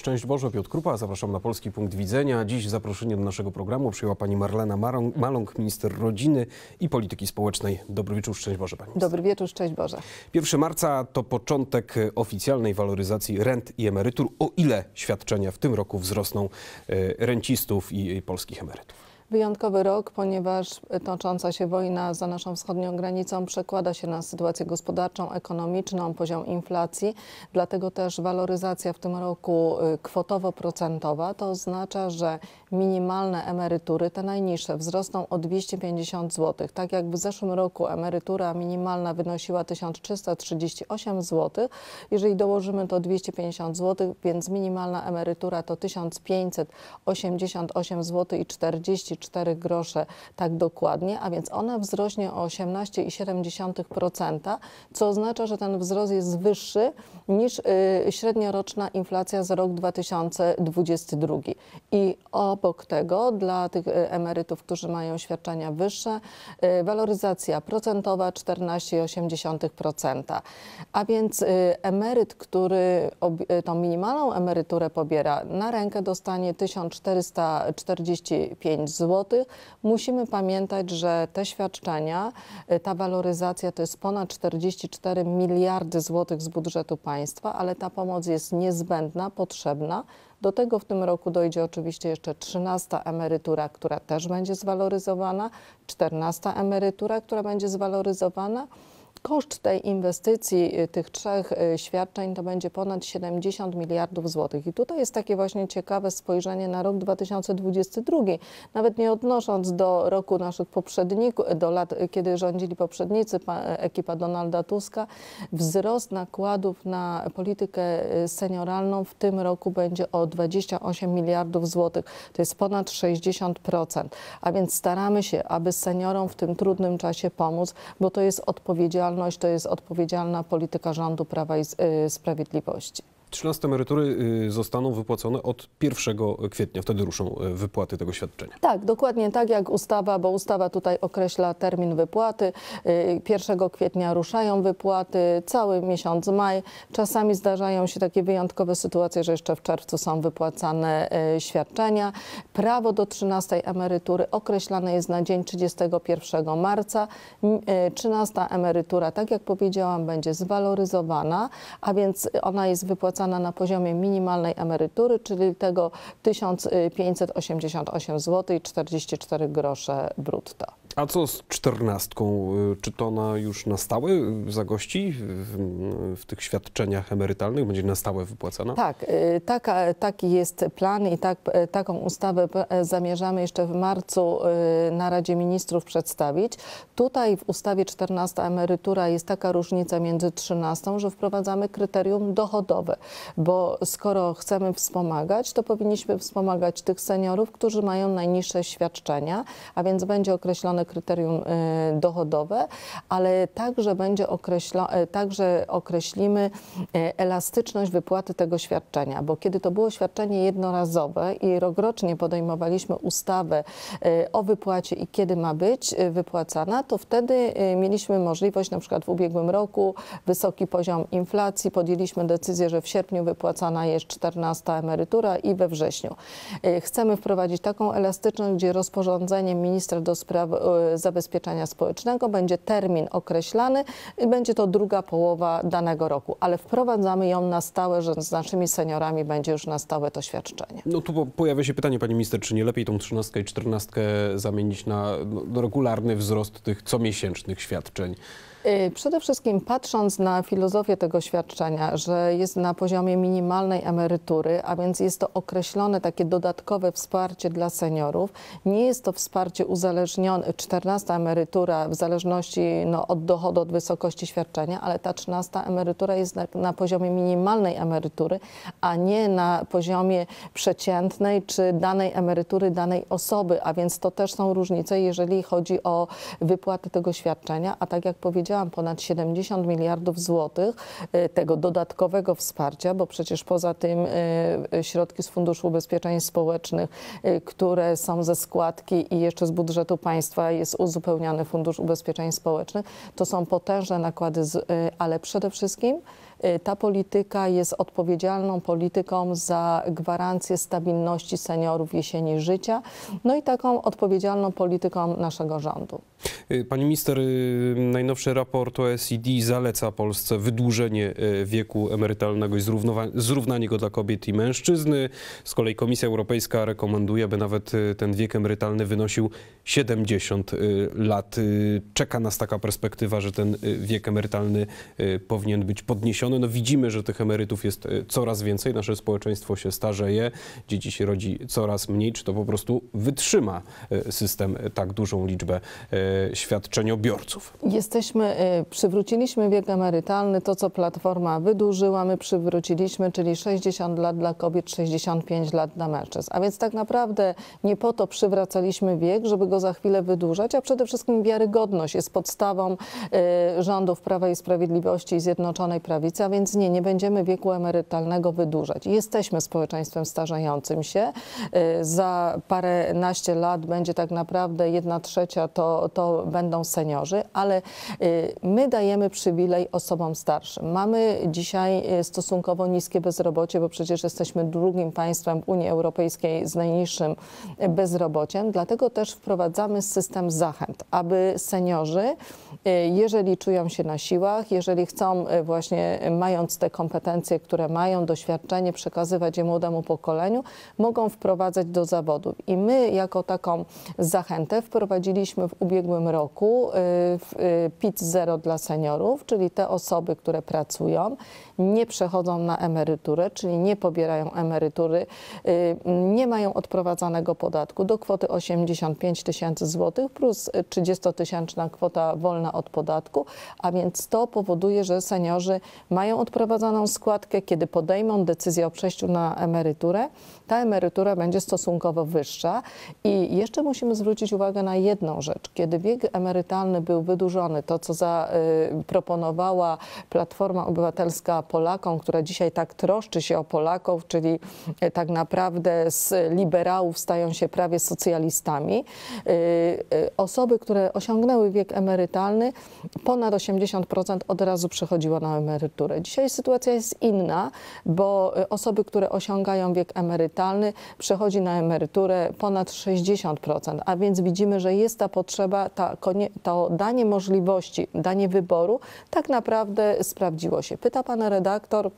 Szczęść Boże, Piotr Krupa, zapraszam na Polski Punkt Widzenia. Dziś zaproszenie do naszego programu przyjęła pani Marlena Maląg, minister rodziny i polityki społecznej. Dobry wieczór, szczęść Boże pani. Dobry wieczór, szczęść Boże. 1 marca to początek oficjalnej waloryzacji rent i emerytur, o ile świadczenia w tym roku wzrosną e, rencistów i polskich emerytów. Wyjątkowy rok, ponieważ tocząca się wojna za naszą wschodnią granicą przekłada się na sytuację gospodarczą, ekonomiczną, poziom inflacji. Dlatego też waloryzacja w tym roku y, kwotowo-procentowa to oznacza, że minimalne emerytury, te najniższe, wzrosną o 250 zł. Tak jak w zeszłym roku emerytura minimalna wynosiła 1338 zł, jeżeli dołożymy to 250 zł, więc minimalna emerytura to 1588 zł i 40 24 grosze tak dokładnie, a więc ona wzrośnie o 18,7%, co oznacza, że ten wzrost jest wyższy niż y, średnioroczna inflacja za rok 2022. I obok tego dla tych y, emerytów, którzy mają świadczenia wyższe, y, waloryzacja procentowa 14,8%. A więc emeryt, który tą minimalną emeryturę pobiera, na rękę dostanie 1445 zł złotych. Musimy pamiętać, że te świadczenia, y, ta waloryzacja to jest ponad 44 miliardy złotych z budżetu państwa, ale ta pomoc jest niezbędna, potrzebna. Do tego w tym roku dojdzie oczywiście jeszcze 13 emerytura, która też będzie zwaloryzowana, 14 emerytura, która będzie zwaloryzowana. Koszt tej inwestycji, y, tych trzech y, świadczeń to będzie ponad 70 miliardów złotych. I tutaj jest takie właśnie ciekawe spojrzenie na rok 2022. Nawet nie odnosząc do roku naszych poprzedników, do lat, y, kiedy rządzili poprzednicy, ekipa Donalda Tuska, wzrost nakładów na politykę senioralną w tym roku będzie o 28 miliardów złotych. To jest ponad 60%. A więc staramy się, aby seniorom w tym trudnym czasie pomóc, bo to jest odpowiedzialność odpowiedzialność to jest odpowiedzialna polityka rządu Prawa i y, Sprawiedliwości. 13 emerytury y, zostaną wypłacone od 1 kwietnia, wtedy ruszą y, wypłaty tego świadczenia. Tak, dokładnie tak jak ustawa, bo ustawa tutaj określa termin wypłaty. 1 y, kwietnia ruszają wypłaty, cały miesiąc maj. Czasami zdarzają się takie wyjątkowe sytuacje, że jeszcze w czerwcu są wypłacane świadczenia. Prawo do 13 emerytury określane jest na dzień 31 marca. 13 emerytura, tak jak powiedziałam, będzie zwaloryzowana, a więc ona jest wypłacana wypłacana na poziomie minimalnej emerytury, czyli tego 1588 zł 44 grosze brutto. A co z czternastką? Y, czy to ona już na stałe zagości w, w tych świadczeniach emerytalnych? Będzie na stałe wypłacana? Tak, y, taka, taki jest plan i tak, y, taką ustawę e, zamierzamy jeszcze w marcu na Radzie Ministrów przedstawić. Tutaj w ustawie czternasta emerytura jest taka różnica między trzynastą, że wprowadzamy kryterium dochodowe, bo skoro chcemy wspomagać, to powinniśmy wspomagać tych seniorów, którzy mają najniższe świadczenia, a więc będzie określone określone kryterium e, dochodowe, ale także, będzie określa, e, także określimy e, elastyczność wypłaty tego świadczenia, bo kiedy to było świadczenie jednorazowe i rokrocznie podejmowaliśmy ustawę o wypłacie i kiedy ma być wypłacana, to wtedy mieliśmy możliwość, na przykład w ubiegłym roku, wysoki poziom inflacji, podjęliśmy decyzję, że w sierpniu wypłacana jest 14 emerytura i we wrześniu. Chcemy wprowadzić taką elastyczność, gdzie rozporządzeniem ministra do spraw Y, zabezpieczenia Społecznego. Będzie termin określany i będzie to druga połowa danego roku, ale wprowadzamy ją na stałe, że z naszymi seniorami będzie już na stałe to świadczenie. No tu pojawia się pytanie, pani minister, czy nie lepiej tą trzynastkę i czternastkę zamienić na no, regularny wzrost tych comiesięcznych świadczeń? Y, przede wszystkim patrząc na filozofię tego świadczenia, że jest na poziomie minimalnej emerytury, a więc jest to określone takie dodatkowe wsparcie dla seniorów, nie jest to wsparcie uzależnione, 14 emerytura w zależności no, od dochodu, od wysokości świadczenia, ale ta 13 emerytura jest na, na poziomie minimalnej emerytury, a nie na poziomie przeciętnej czy danej emerytury danej osoby, a więc to też są różnice, jeżeli chodzi o wypłatę tego świadczenia, a tak jak powiedziałem, powiedziałam, ponad 70 miliardów złotych y, tego dodatkowego wsparcia, bo przecież poza tym y, y, środki z Funduszu Ubezpieczeń Społecznych, które są ze składki i jeszcze z budżetu państwa jest uzupełniany Fundusz Ubezpieczeń Społecznych, to są potężne nakłady, ale przede wszystkim Y, ta polityka jest odpowiedzialną polityką za gwarancję stabilności seniorów jesieni życia, no i taką odpowiedzialną polityką naszego rządu. Y, pani minister, y, najnowszy raport OECD zaleca Polsce wydłużenie wieku emerytalnego i zrównanie go dla kobiet i mężczyzn. Z kolei Komisja Europejska rekomenduje, by nawet ten wiek emerytalny wynosił 70 lat. Czeka nas taka perspektywa, że ten wiek emerytalny powinien być podniesiony no widzimy, że tych emerytów jest e, coraz więcej, nasze społeczeństwo się starzeje, dzieci się rodzi coraz mniej. Czy to po prostu wytrzyma e, system e, tak dużą liczbę świadczeniobiorców? Jesteśmy, przywróciliśmy wiek emerytalny, to co Platforma wydłużyła, my przywróciliśmy, czyli 60 lat dla kobiet, 65 lat dla mężczyzn. A więc tak naprawdę nie po to przywracaliśmy wiek, żeby go za chwilę wydłużać, a przede wszystkim wiarygodność jest podstawą rządów Prawa i Sprawiedliwości i Zjednoczonej Prawicy a więc nie, nie będziemy wieku emerytalnego wydłużać. Jesteśmy społeczeństwem starzejącym się. Y, za parę naście lat będzie tak naprawdę jedna trzecia to, to będą seniorzy, ale y, my dajemy przywilej osobom starszym. Mamy dzisiaj y, stosunkowo niskie bezrobocie, bo przecież jesteśmy drugim państwem w Unii Europejskiej z najniższym bezrobociem, dlatego też wprowadzamy system zachęt, aby seniorzy, jeżeli czują się na siłach, jeżeli chcą właśnie mając te kompetencje, które mają, doświadczenie, przekazywać je młodemu pokoleniu, mogą wprowadzać do zawodu. I my jako taką zachętę wprowadziliśmy w ubiegłym roku y, y, PIT Zero dla seniorów, czyli te osoby, które pracują, nie przechodzą na emeryturę, czyli nie pobierają emerytury, y, nie mają odprowadzanego podatku do kwoty 85 tysięcy złotych plus 30 tysięczna kwota wolna od podatku, a więc to powoduje, że seniorzy mają mają odprowadzoną składkę, kiedy podejmą decyzję o przejściu na emeryturę, ta emerytura będzie stosunkowo wyższa. I jeszcze musimy zwrócić uwagę na jedną rzecz. Kiedy wiek emerytalny był wydłużony, to co zaproponowała y, Platforma Obywatelska Polakom, która dzisiaj tak troszczy się o Polaków, czyli y, tak naprawdę z liberałów stają się prawie socjalistami. Y, osoby, które osiągnęły wiek emerytalny, ponad 80% od razu przechodziło na emeryturę emeryturę. Dzisiaj sytuacja jest inna, bo y, osoby, które osiągają wiek emerytalny, przechodzi na emeryturę ponad 60%, a więc widzimy, że jest ta potrzeba, ta, to danie możliwości, danie wyboru tak naprawdę sprawdziło się. Pyta pan redaktor,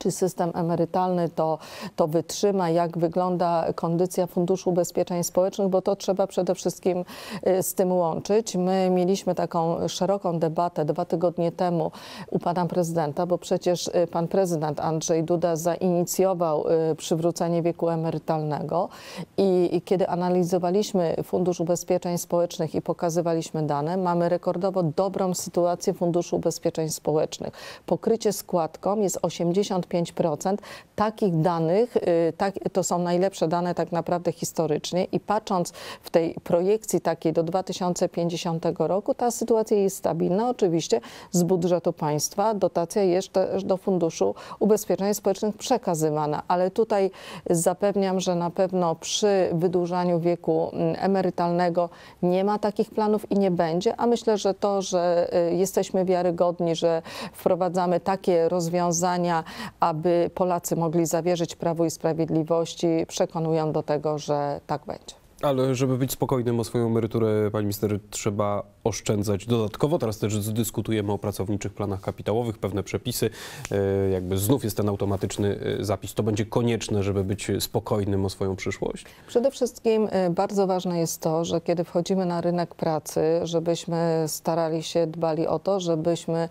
czy system emerytalny to, to wytrzyma, jak wygląda kondycja Funduszu Ubezpieczeń Społecznych, bo to trzeba przede wszystkim y, z tym łączyć. My mieliśmy taką szeroką debatę dwa tygodnie temu u pana prezydenta, bo przecież y, pan prezydent Andrzej Duda zainicjował y, przywrócenie wieku emerytalnego i kiedy analizowaliśmy Fundusz Ubezpieczeń Społecznych i pokazywaliśmy dane, mamy rekordowo dobrą sytuację Funduszu Ubezpieczeń Społecznych. Pokrycie składką jest 80 95%. Takich danych, y, tak, to są najlepsze dane tak naprawdę historycznie i patrząc w tej projekcji takiej do 2050 roku, ta sytuacja jest stabilna. Oczywiście z budżetu państwa dotacja jest też do Funduszu Ubezpieczeń Społecznych przekazywana, ale tutaj zapewniam, że na pewno przy wydłużaniu wieku mm, emerytalnego nie ma takich planów i nie będzie, a myślę, że to, że y, jesteśmy wiarygodni, że wprowadzamy takie rozwiązania, aby Polacy mogli zawierzyć Prawu i Sprawiedliwości, przekonują do tego, że tak będzie. Ale żeby być spokojnym o swoją emeryturę, pani minister, trzeba oszczędzać dodatkowo. Teraz też dyskutujemy o pracowniczych planach kapitałowych, pewne przepisy. E, jakby znów jest ten automatyczny e, zapis. To będzie konieczne, żeby być spokojnym o swoją przyszłość? Przede wszystkim e, bardzo ważne jest to, że kiedy wchodzimy na rynek pracy, żebyśmy starali się, dbali o to, żebyśmy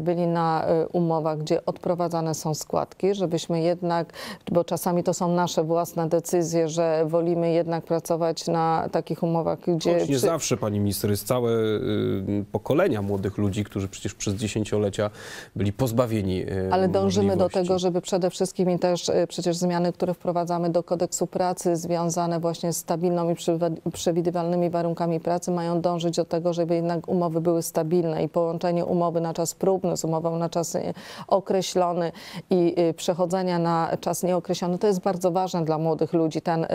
byli na umowach, gdzie odprowadzane są składki, żebyśmy jednak, bo czasami to są nasze własne decyzje, że wolimy jednak pracować pracować na takich umowach, gdzie... Choć nie przy... zawsze, pani minister, jest całe y, pokolenia młodych ludzi, którzy przecież przez dziesięciolecia byli pozbawieni y, Ale dążymy do tego, żeby przede wszystkim i też y, przecież zmiany, które wprowadzamy do kodeksu pracy związane właśnie z stabilną i przewidywalnymi warunkami pracy mają dążyć do tego, żeby jednak umowy były stabilne i połączenie umowy na czas próbny z umową na czas określony i przechodzenia na czas nieokreślony, to jest bardzo ważne dla młodych ludzi. Ten,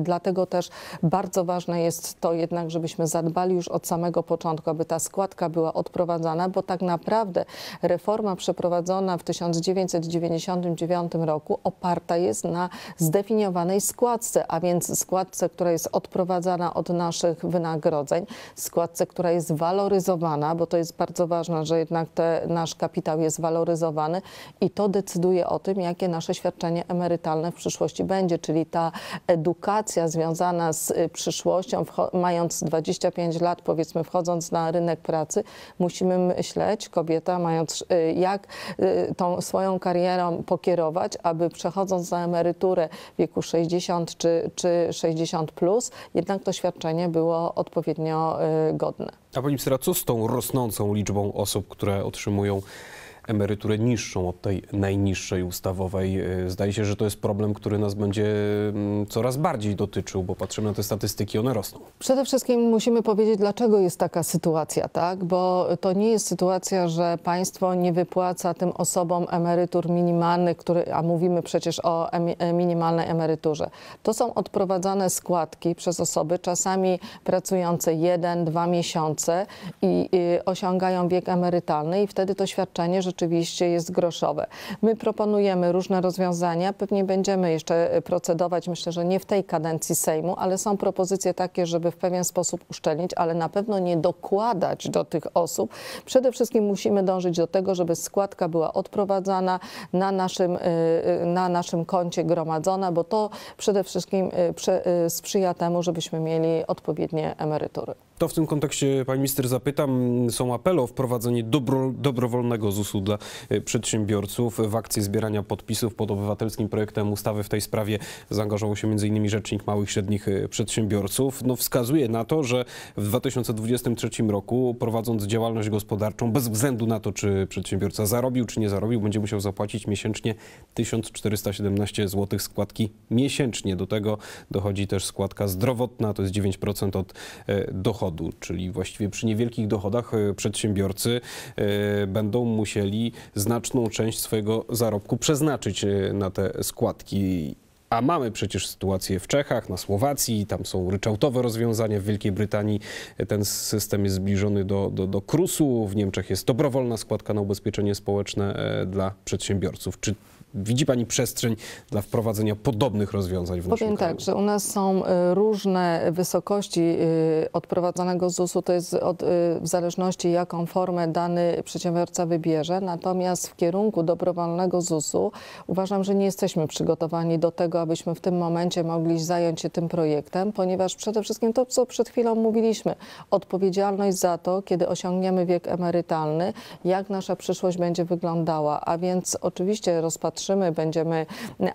dlatego też bardzo ważne jest to jednak, żebyśmy zadbali już od samego początku, aby ta składka była odprowadzana, bo tak naprawdę reforma przeprowadzona w 1999 roku oparta jest na zdefiniowanej składce, a więc składce, która jest odprowadzana od naszych wynagrodzeń, składce, która jest waloryzowana, bo to jest bardzo ważne, że jednak te, nasz kapitał jest waloryzowany i to decyduje o tym, jakie nasze świadczenie emerytalne w przyszłości będzie, czyli ta edukacja związana z Y, przyszłością, mając 25 lat, powiedzmy, wchodząc na rynek pracy, musimy myśleć, kobieta mając, y, jak y, tą swoją karierą pokierować, aby przechodząc na emeryturę w wieku 60 czy, czy 60 plus, jednak to świadczenie było odpowiednio godne. A pani Sera, co z tą rosnącą liczbą osób, które otrzymują emeryturę niższą od tej najniższej ustawowej. Y, zdaje się, że to jest problem, który nas będzie mm, coraz bardziej dotyczył, bo patrzymy na te statystyki, one rosną. Przede wszystkim musimy powiedzieć, dlaczego jest taka sytuacja, tak? Bo to nie jest sytuacja, że państwo nie wypłaca tym osobom emerytur minimalnych, który, a mówimy przecież o e, minimalnej emeryturze. To są odprowadzane składki przez osoby, czasami pracujące jeden, dwa miesiące i, i osiągają wiek emerytalny i wtedy to świadczenie, że rzeczywiście jest groszowe. My proponujemy różne rozwiązania, pewnie będziemy jeszcze e, procedować, myślę, że nie w tej kadencji Sejmu, ale są propozycje takie, żeby w pewien sposób uszczelnić, ale na pewno nie dokładać do tych osób. Przede wszystkim musimy dążyć do tego, żeby składka była odprowadzana na naszym, e, e, na naszym koncie gromadzona, bo to przede wszystkim sprzyja temu, żebyśmy mieli odpowiednie emerytury. To w tym kontekście, pani minister, zapytam. Są apele o wprowadzenie dobro, dobrowolnego ZUS-u dla y, przedsiębiorców. W akcji zbierania podpisów pod obywatelskim projektem ustawy w tej sprawie zaangażował się m.in. Rzecznik Małych i Średnich y, Przedsiębiorców. No, wskazuje na to, że w 2023 roku prowadząc działalność gospodarczą, bez względu na to, czy przedsiębiorca zarobił, czy nie zarobił, będzie musiał zapłacić miesięcznie 1417 zł składki miesięcznie. Do tego dochodzi też składka zdrowotna, to jest 9% od y, dochodu dochodu, czyli właściwie przy niewielkich dochodach e, przedsiębiorcy e, będą musieli znaczną część swojego zarobku przeznaczyć e, na te składki. A mamy przecież sytuację w Czechach, na Słowacji, tam są ryczałtowe rozwiązania, w Wielkiej Brytanii ten system jest zbliżony do, do, do KRUS-u, w Niemczech jest dobrowolna składka na ubezpieczenie społeczne dla przedsiębiorców. Czy widzi Pani przestrzeń dla wprowadzenia podobnych rozwiązań w naszym Powiem kraju? tak, że u nas są y, różne wysokości y, odprowadzanego ZUS-u, to jest od, y, w zależności jaką formę dany przedsiębiorca wybierze, natomiast w kierunku dobrowolnego ZUS-u uważam, że nie jesteśmy przygotowani do tego, abyśmy w tym momencie mogli zająć się tym projektem, ponieważ przede wszystkim to, co przed chwilą mówiliśmy, odpowiedzialność za to, kiedy osiągniemy wiek emerytalny, jak nasza przyszłość będzie wyglądała, a więc oczywiście rozpatrzymy patrzymy, będziemy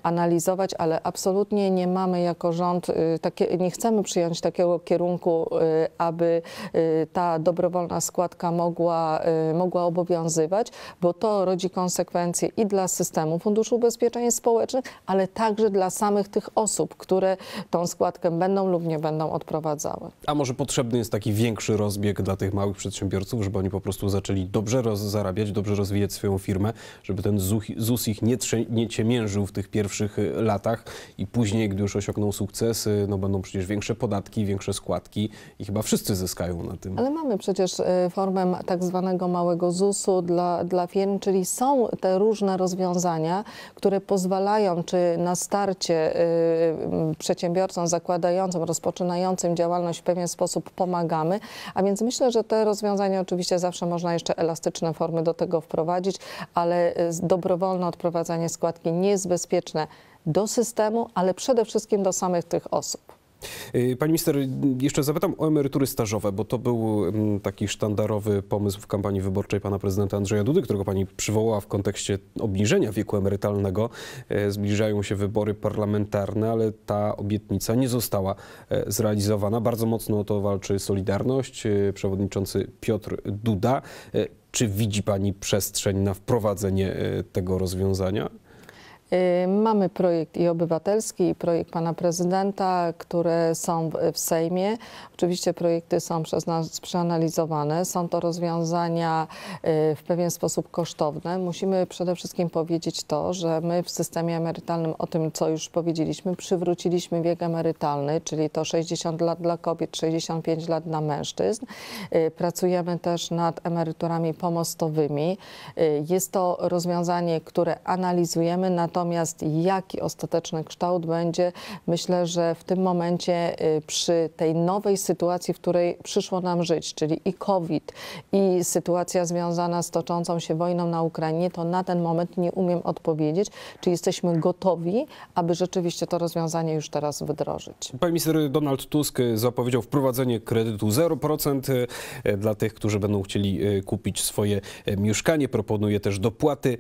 analizować, ale absolutnie nie mamy jako rząd, y, takie, nie chcemy przyjąć takiego kierunku, y, aby y, ta dobrowolna składka mogła, mogła obowiązywać, bo to rodzi konsekwencje i dla systemu Funduszu Ubezpieczeń Społecznych, ale także dla samych tych osób, które tą składkę będą lub nie będą odprowadzały. A może potrzebny jest taki większy rozbieg dla tych małych przedsiębiorców, żeby oni po prostu zaczęli dobrze zarabiać, dobrze rozwijać swoją firmę, żeby ten ZUS ich nie trzęsł nie ciemiężył w tych pierwszych y, latach i później, gdy już osiągnął sukcesy, no będą przecież większe podatki, większe składki i chyba wszyscy zyskają na tym. Ale mamy przecież y, formę tak zwanego małego ZUS-u dla, dla firm, czyli są te różne rozwiązania, które pozwalają czy na starcie y, przedsiębiorcom zakładającym, rozpoczynającym działalność w pewien sposób pomagamy, a więc myślę, że te rozwiązania oczywiście zawsze można jeszcze elastyczne formy do tego wprowadzić, ale y, dobrowolne odprowadzanie pobieranie składki nie jest bezpieczne do systemu, ale przede wszystkim do samych tych osób. Y, pani minister, jeszcze zapytam o emerytury stażowe, bo to był mm, taki sztandarowy pomysł w kampanii wyborczej pana prezydenta Andrzeja Dudy, którego pani przywołała w kontekście obniżenia wieku emerytalnego. E, zbliżają się wybory parlamentarne, ale ta obietnica nie została e, zrealizowana. Bardzo mocno o to walczy Solidarność, e, przewodniczący Piotr Duda. Czy widzi Pani przestrzeń na wprowadzenie e, tego rozwiązania? Y, mamy projekt i obywatelski, i projekt pana prezydenta, które są w Sejmie. Oczywiście projekty są przez nas przeanalizowane. Są to rozwiązania y, w pewien sposób kosztowne. Musimy przede wszystkim powiedzieć to, że my w systemie emerytalnym o tym, co już powiedzieliśmy, przywróciliśmy wiek emerytalny, czyli to 60 lat dla kobiet, 65 lat dla mężczyzn. Y, pracujemy też nad emeryturami pomostowymi. Jest to rozwiązanie, które analizujemy, natomiast Natomiast jaki ostateczny kształt będzie, myślę, że w tym momencie y, przy tej nowej sytuacji, w której przyszło nam żyć, czyli i COVID, i sytuacja związana z toczącą się wojną na Ukrainie, to na ten moment nie umiem odpowiedzieć, czy jesteśmy gotowi, aby rzeczywiście to rozwiązanie już teraz wdrożyć. Pan minister Donald Tusk zapowiedział wprowadzenie kredytu 0% y, dla tych, którzy będą chcieli y, kupić swoje mieszkanie. Proponuje też dopłaty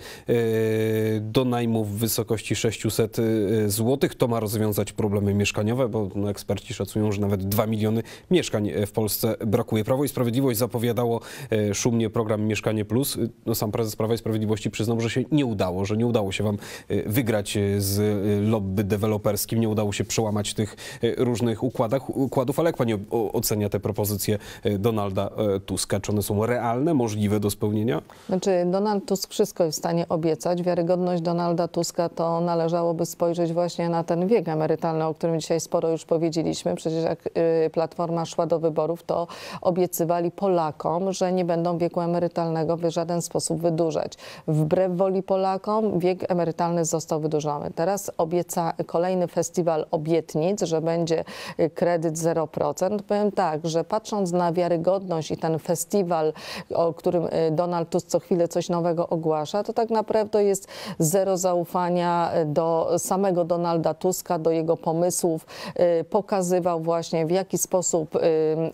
do najmu w wysokości 600 y, zł. To ma rozwiązać problemy mieszkaniowe, bo no, eksperci szacują, że nawet 2 miliony mieszkań y, w Polsce brakuje. Prawo i Sprawiedliwość zapowiadało y, szumnie program Mieszkanie Plus. No, sam prezes Prawa i Sprawiedliwości przyznał, że się nie udało, że nie udało się wam wygrać z lobby deweloperskim, nie udało się przełamać tych różnych układach, układów. Ale jak pani ocenia te propozycje Donalda Tuska? Czy one są realne, możliwe do spełnienia? Znaczy Donald Tusk wszystko jest w stanie obiecać. Wiarygodność Donalda Tuska to należałoby spojrzeć właśnie na ten wiek emerytalny, o którym dzisiaj sporo już powiedzieliśmy. Przecież jak y, Platforma szła do wyborów, to obiecywali Polakom, że nie będą wieku emerytalnego w żaden sposób wydłużać. Wbrew woli Polakom wiek emerytalny został wydłużony. Teraz obieca kolejny festiwal obietnic, że będzie y, kredyt 0%. Powiem tak, że patrząc na wiarygodność i ten festiwal, o którym y, Donald Tusk co chwilę coś nowego ogłasza, to tak naprawdę jest zero zaufania E, do samego Donalda Tuska, do jego pomysłów, e, pokazywał właśnie w jaki sposób e,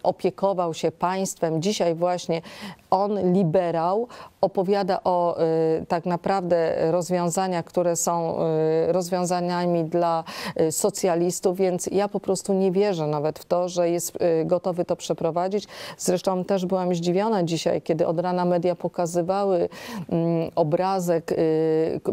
opiekował się państwem. Dzisiaj właśnie on liberał, opowiada o y, tak naprawdę rozwiązaniach, które są y, rozwiązaniami dla y, socjalistów, więc ja po prostu nie wierzę nawet w to, że jest gotowy to przeprowadzić. Zresztą też byłam zdziwiona dzisiaj, kiedy od rana media pokazywały mm, obrazek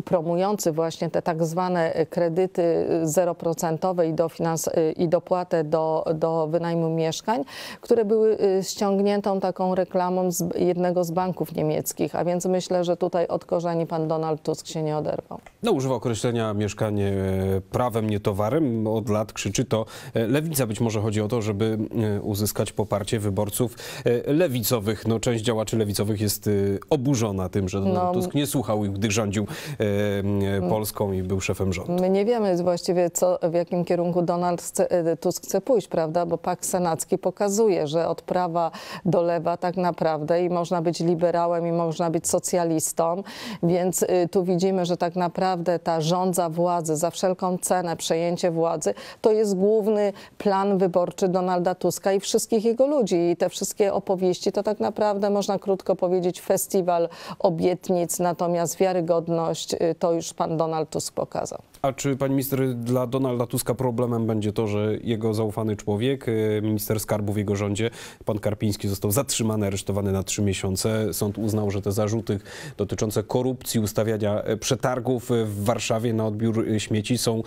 promujący właśnie te tak zwane kredyty zeroprocentowe i, dofinans- i dopłatę do, do wynajmu mieszkań, które były ściągniętą taką reklamą z jednego z banków niemieckich a więc myślę, że tutaj od korzeni pan Donald Tusk się nie oderwał. No używa określenia mieszkanie e, prawem, nie towarem. Od lat krzyczy to e, lewica. Być może chodzi o to, żeby e, uzyskać poparcie wyborców lewicowych. No, część działaczy lewicowych jest oburzona tym, że Donald no, Tusk nie słuchał ich, gdy rządził Polską i był szefem rządu. My nie wiemy właściwie, co, w jakim kierunku Donald Tusk chce pójść, prawda? Bo pakt senacki pokazuje, że od prawa do lewa tak naprawdę i można być liberałem i można można być socjalistą, więc y, tu widzimy, że tak naprawdę ta rządza władzy za wszelką cenę, przejęcie władzy, to jest główny plan wyborczy Donalda Tuska i wszystkich jego ludzi. I te wszystkie opowieści to tak naprawdę można krótko powiedzieć festiwal obietnic, natomiast wiarygodność y, to już pan Donald Tusk pokazał. A czy pani minister dla Donalda Tuska problemem będzie to, że jego zaufany człowiek, y, minister skarbu w jego rządzie, pan Karpiński został zatrzymany, aresztowany na trzy miesiące. Sąd uznał, że te zarzuty dotyczące korupcji, ustawiania e, przetargów e, w Warszawie na odbiór e, śmieci są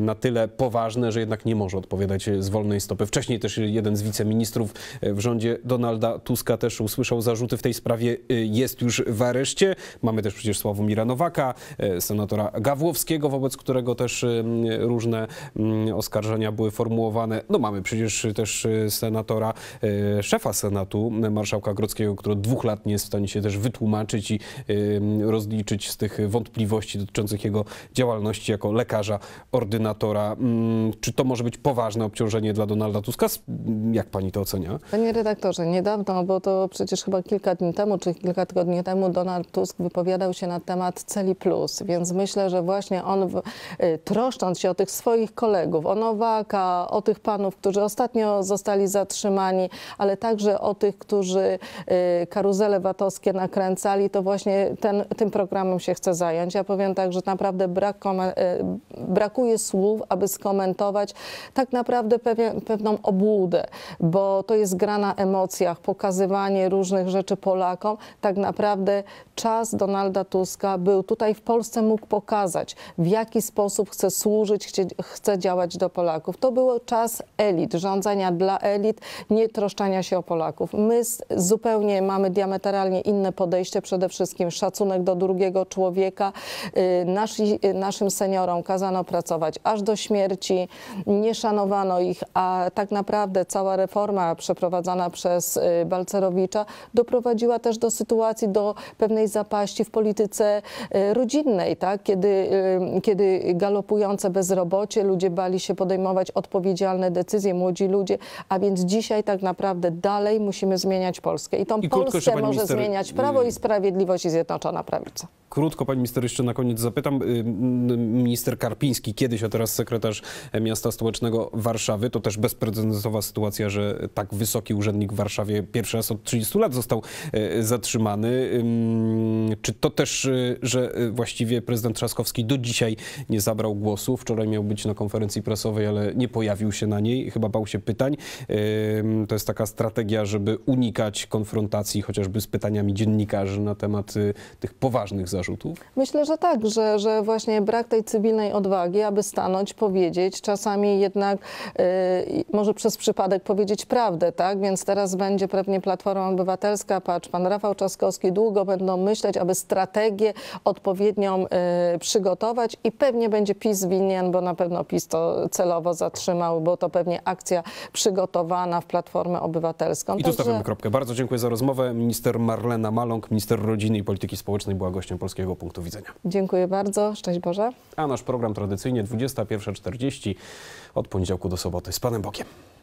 na tyle poważne, że jednak nie może odpowiadać z wolnej stopy. Wcześniej też jeden z wiceministrów w rządzie Donalda Tuska też usłyszał zarzuty w tej sprawie, jest już w areszcie. Mamy też przecież Sławomira Nowaka, senatora Gawłowskiego, wobec którego którego też różne oskarżenia były formułowane. No mamy przecież też e, senatora, e, szefa Senatu, marszałka Grockiego, który od dwóch lat nie jest w stanie się też wytłumaczyć i rozliczyć z tych wątpliwości dotyczących jego działalności jako lekarza, ordynatora. Czy to może być poważne obciążenie dla Donalda Tuska? Jak pani to ocenia? Panie redaktorze, niedawno, bo to przecież chyba kilka dni temu, czy kilka tygodni temu Donald Tusk wypowiadał się na temat Celi Plus, więc myślę, że właśnie on Y, troszcząc się o tych swoich kolegów, o Nowaka, o tych panów, którzy ostatnio zostali zatrzymani, ale także o tych, którzy y, karuzele VAT-owskie nakręcali, to właśnie ten, tym programem się chce zająć. Ja powiem tak, że naprawdę brak, y, brakuje słów, aby skomentować tak naprawdę pewien, pewną obłudę, bo to jest gra na emocjach, pokazywanie różnych rzeczy Polakom. Tak naprawdę czas Donalda Tuska był tutaj w Polsce, mógł pokazać, w jaki sposób sposób chce służyć, chce, chce działać do Polaków. To był czas elit, rządzenia dla elit, nie troszczenia się o Polaków. My zupełnie mamy diametralnie inne podejście, przede wszystkim szacunek do drugiego człowieka. Y, nasi, y, naszym seniorom kazano pracować aż do śmierci, nie szanowano ich, a tak naprawdę cała reforma przeprowadzana przez y, Balcerowicza doprowadziła też do sytuacji, do pewnej zapaści w polityce rodzinnej, tak? kiedy, kiedy galopujące bezrobocie, ludzie bali się podejmować odpowiedzialne decyzje, młodzi ludzie, a więc dzisiaj tak naprawdę dalej musimy zmieniać Polskę. I tą I Polskę krótko, może minister... zmieniać y, Prawo i Sprawiedliwość i Zjednoczona Prawica. Krótko, pani minister, jeszcze na koniec zapytam. Y, minister Karpiński, kiedyś, a teraz sekretarz miasta stołecznego Warszawy, to też bezprecedensowa sytuacja, że tak wysoki urzędnik w Warszawie pierwszy raz od 30 lat został y, zatrzymany. Czy to też, że właściwie prezydent Trzaskowski do dzisiaj nie zabrał głosu. Wczoraj miał być na konferencji prasowej, ale nie pojawił się na niej. Chyba bał się pytań. To jest taka strategia, żeby unikać konfrontacji chociażby z pytaniami dziennikarzy na temat y, tych poważnych zarzutów? Myślę, że tak, że, że właśnie brak tej cywilnej odwagi, aby stanąć, powiedzieć, czasami jednak y, może przez przypadek powiedzieć prawdę, tak? Więc teraz będzie pewnie Platforma Obywatelska, patrz, pan Rafał Czaskowski, długo będą myśleć, aby strategię odpowiednią y, przygotować i pewnie pewnie będzie PiS winien, bo na pewno PiS to celowo zatrzymał, bo to pewnie akcja przygotowana w Platformę Obywatelską. I tu Także... stawiamy kropkę. Bardzo dziękuję za rozmowę. Minister Marlena Maląg, minister rodziny i polityki społecznej była gościem Polskiego Punktu Widzenia. Dziękuję bardzo. Szczęść Boże. A nasz program tradycyjnie 21.40 od poniedziałku do soboty. Z Panem Bokiem.